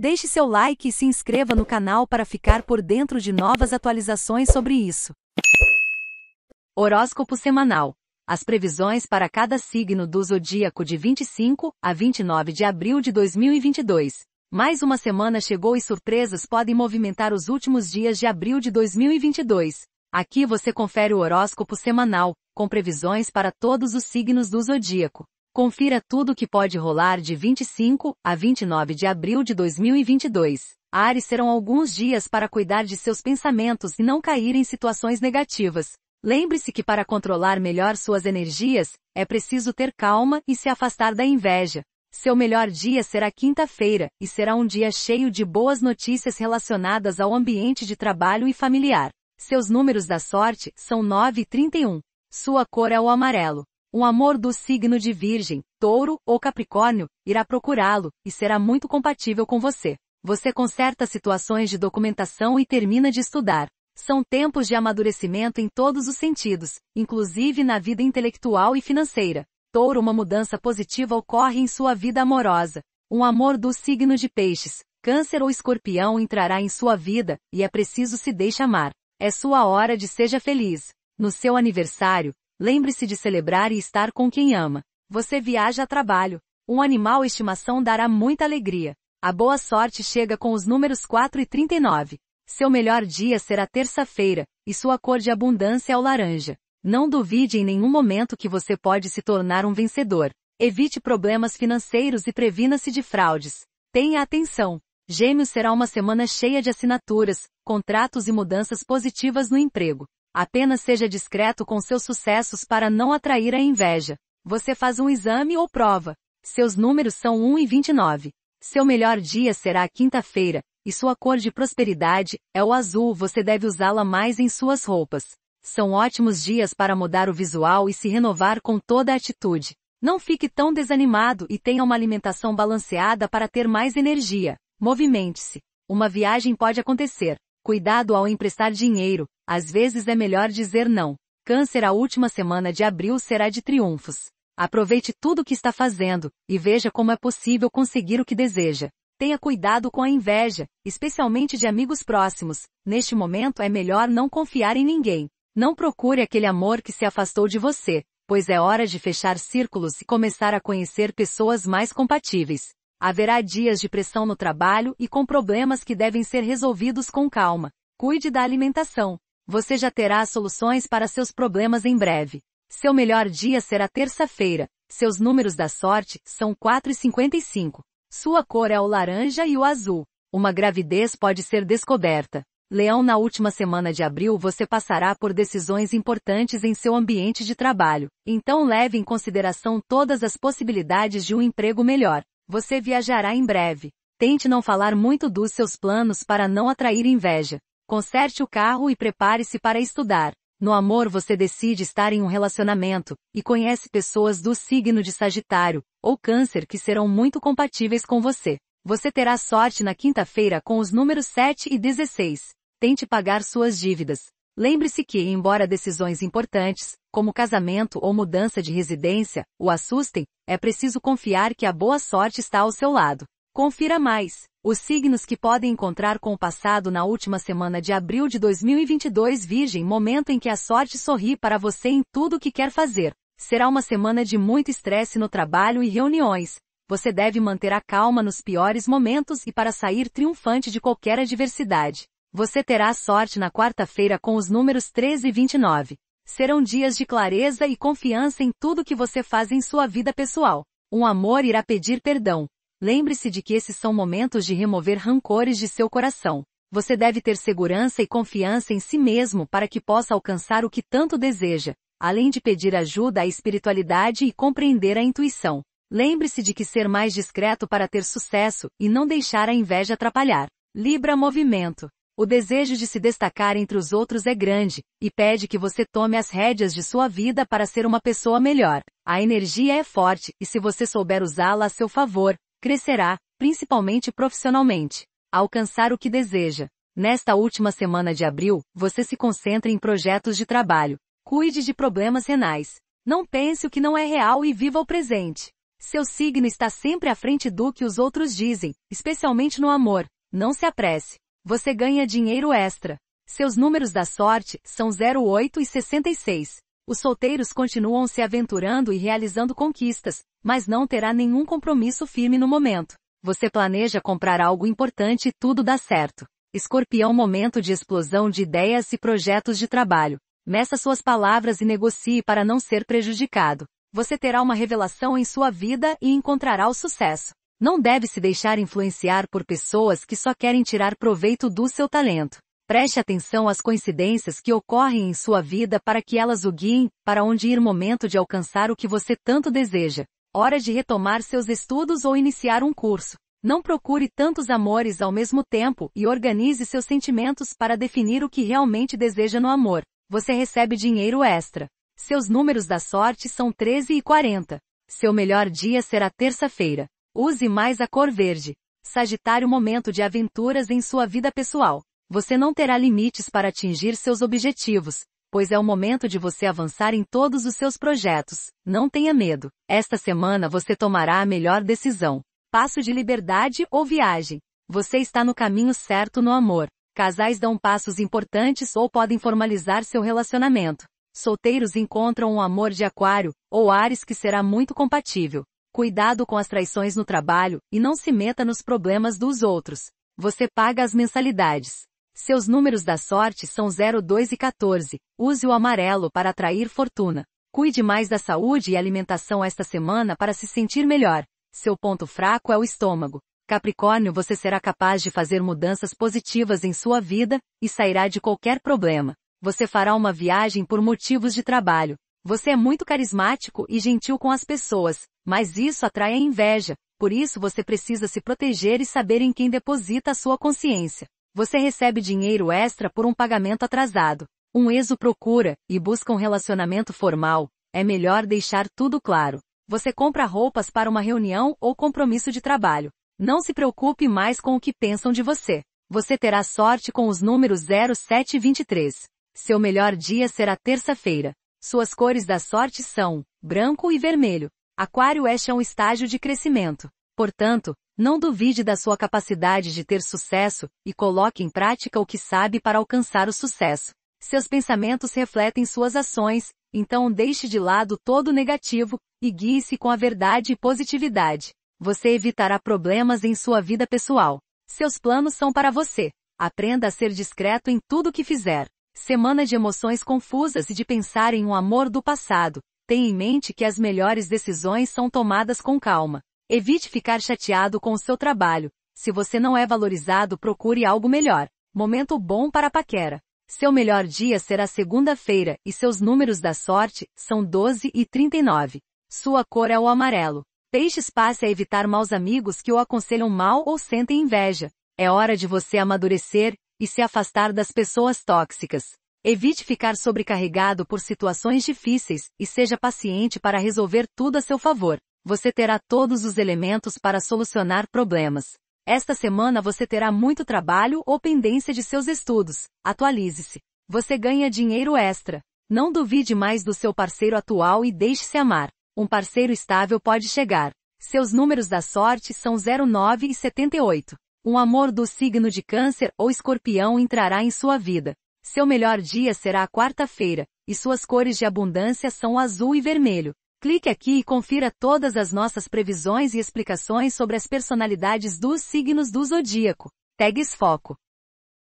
Deixe seu like e se inscreva no canal para ficar por dentro de novas atualizações sobre isso. Horóscopo semanal. As previsões para cada signo do zodíaco de 25 a 29 de abril de 2022. Mais uma semana chegou e surpresas podem movimentar os últimos dias de abril de 2022. Aqui você confere o horóscopo semanal, com previsões para todos os signos do zodíaco. Confira tudo o que pode rolar de 25 a 29 de abril de 2022. Ares serão alguns dias para cuidar de seus pensamentos e não cair em situações negativas. Lembre-se que para controlar melhor suas energias, é preciso ter calma e se afastar da inveja. Seu melhor dia será quinta-feira, e será um dia cheio de boas notícias relacionadas ao ambiente de trabalho e familiar. Seus números da sorte são 9 e 31. Sua cor é o amarelo. Um amor do signo de Virgem, Touro ou Capricórnio irá procurá-lo e será muito compatível com você. Você conserta situações de documentação e termina de estudar. São tempos de amadurecimento em todos os sentidos, inclusive na vida intelectual e financeira. Touro, uma mudança positiva ocorre em sua vida amorosa. Um amor do signo de Peixes, Câncer ou Escorpião entrará em sua vida e é preciso se deixar amar. É sua hora de seja feliz. No seu aniversário, Lembre-se de celebrar e estar com quem ama. Você viaja a trabalho. Um animal estimação dará muita alegria. A boa sorte chega com os números 4 e 39. Seu melhor dia será terça-feira, e sua cor de abundância é o laranja. Não duvide em nenhum momento que você pode se tornar um vencedor. Evite problemas financeiros e previna-se de fraudes. Tenha atenção. Gêmeos será uma semana cheia de assinaturas, contratos e mudanças positivas no emprego. Apenas seja discreto com seus sucessos para não atrair a inveja. Você faz um exame ou prova. Seus números são 1 e 29. Seu melhor dia será a quinta-feira, e sua cor de prosperidade é o azul, você deve usá-la mais em suas roupas. São ótimos dias para mudar o visual e se renovar com toda a atitude. Não fique tão desanimado e tenha uma alimentação balanceada para ter mais energia. Movimente-se. Uma viagem pode acontecer. Cuidado ao emprestar dinheiro, às vezes é melhor dizer não. Câncer, a última semana de abril será de triunfos. Aproveite tudo o que está fazendo e veja como é possível conseguir o que deseja. Tenha cuidado com a inveja, especialmente de amigos próximos. Neste momento é melhor não confiar em ninguém. Não procure aquele amor que se afastou de você, pois é hora de fechar círculos e começar a conhecer pessoas mais compatíveis. Haverá dias de pressão no trabalho e com problemas que devem ser resolvidos com calma. Cuide da alimentação. Você já terá soluções para seus problemas em breve. Seu melhor dia será terça-feira. Seus números da sorte são 4 e 55. Sua cor é o laranja e o azul. Uma gravidez pode ser descoberta. Leão, na última semana de abril você passará por decisões importantes em seu ambiente de trabalho, então leve em consideração todas as possibilidades de um emprego melhor. Você viajará em breve. Tente não falar muito dos seus planos para não atrair inveja. Conserte o carro e prepare-se para estudar. No amor você decide estar em um relacionamento, e conhece pessoas do signo de Sagitário, ou Câncer que serão muito compatíveis com você. Você terá sorte na quinta-feira com os números 7 e 16. Tente pagar suas dívidas. Lembre-se que, embora decisões importantes, como casamento ou mudança de residência, o assustem, é preciso confiar que a boa sorte está ao seu lado. Confira mais. Os signos que podem encontrar com o passado na última semana de abril de 2022 Virgem, momento em que a sorte sorri para você em tudo o que quer fazer. Será uma semana de muito estresse no trabalho e reuniões. Você deve manter a calma nos piores momentos e para sair triunfante de qualquer adversidade. Você terá sorte na quarta-feira com os números 13 e 29. Serão dias de clareza e confiança em tudo que você faz em sua vida pessoal. Um amor irá pedir perdão. Lembre-se de que esses são momentos de remover rancores de seu coração. Você deve ter segurança e confiança em si mesmo para que possa alcançar o que tanto deseja, além de pedir ajuda à espiritualidade e compreender a intuição. Lembre-se de que ser mais discreto para ter sucesso e não deixar a inveja atrapalhar. Libra Movimento o desejo de se destacar entre os outros é grande, e pede que você tome as rédeas de sua vida para ser uma pessoa melhor. A energia é forte, e se você souber usá-la a seu favor, crescerá, principalmente profissionalmente. Alcançar o que deseja. Nesta última semana de abril, você se concentra em projetos de trabalho. Cuide de problemas renais. Não pense o que não é real e viva o presente. Seu signo está sempre à frente do que os outros dizem, especialmente no amor. Não se apresse. Você ganha dinheiro extra. Seus números da sorte são 08 e 66. Os solteiros continuam se aventurando e realizando conquistas, mas não terá nenhum compromisso firme no momento. Você planeja comprar algo importante e tudo dá certo. Escorpião momento de explosão de ideias e projetos de trabalho. Meça suas palavras e negocie para não ser prejudicado. Você terá uma revelação em sua vida e encontrará o sucesso. Não deve se deixar influenciar por pessoas que só querem tirar proveito do seu talento. Preste atenção às coincidências que ocorrem em sua vida para que elas o guiem para onde ir momento de alcançar o que você tanto deseja. Hora de retomar seus estudos ou iniciar um curso. Não procure tantos amores ao mesmo tempo e organize seus sentimentos para definir o que realmente deseja no amor. Você recebe dinheiro extra. Seus números da sorte são 13 e 40. Seu melhor dia será terça-feira. Use mais a cor verde. Sagitário momento de aventuras em sua vida pessoal. Você não terá limites para atingir seus objetivos, pois é o momento de você avançar em todos os seus projetos. Não tenha medo. Esta semana você tomará a melhor decisão. Passo de liberdade ou viagem. Você está no caminho certo no amor. Casais dão passos importantes ou podem formalizar seu relacionamento. Solteiros encontram um amor de aquário ou ares que será muito compatível. Cuidado com as traições no trabalho e não se meta nos problemas dos outros. Você paga as mensalidades. Seus números da sorte são 0, 2 e 14. Use o amarelo para atrair fortuna. Cuide mais da saúde e alimentação esta semana para se sentir melhor. Seu ponto fraco é o estômago. Capricórnio, você será capaz de fazer mudanças positivas em sua vida e sairá de qualquer problema. Você fará uma viagem por motivos de trabalho. Você é muito carismático e gentil com as pessoas, mas isso atrai a inveja, por isso você precisa se proteger e saber em quem deposita a sua consciência. Você recebe dinheiro extra por um pagamento atrasado. Um exo procura e busca um relacionamento formal, é melhor deixar tudo claro. Você compra roupas para uma reunião ou compromisso de trabalho. Não se preocupe mais com o que pensam de você. Você terá sorte com os números 0723. e Seu melhor dia será terça-feira. Suas cores da sorte são branco e vermelho. Aquário é um estágio de crescimento. Portanto, não duvide da sua capacidade de ter sucesso e coloque em prática o que sabe para alcançar o sucesso. Seus pensamentos refletem suas ações, então deixe de lado todo o negativo e guie-se com a verdade e positividade. Você evitará problemas em sua vida pessoal. Seus planos são para você. Aprenda a ser discreto em tudo o que fizer. Semana de emoções confusas e de pensar em um amor do passado, Tenha em mente que as melhores decisões são tomadas com calma. Evite ficar chateado com o seu trabalho. Se você não é valorizado, procure algo melhor. Momento bom para a paquera. Seu melhor dia será segunda-feira e seus números da sorte são 12 e 39. Sua cor é o amarelo. Deixe espaço a evitar maus amigos que o aconselham mal ou sentem inveja. É hora de você amadurecer e se afastar das pessoas tóxicas. Evite ficar sobrecarregado por situações difíceis e seja paciente para resolver tudo a seu favor. Você terá todos os elementos para solucionar problemas. Esta semana você terá muito trabalho ou pendência de seus estudos. Atualize-se. Você ganha dinheiro extra. Não duvide mais do seu parceiro atual e deixe-se amar. Um parceiro estável pode chegar. Seus números da sorte são 09 e 78. Um amor do signo de Câncer ou Escorpião entrará em sua vida. Seu melhor dia será a quarta-feira, e suas cores de abundância são azul e vermelho. Clique aqui e confira todas as nossas previsões e explicações sobre as personalidades dos signos do zodíaco. Tags Foco.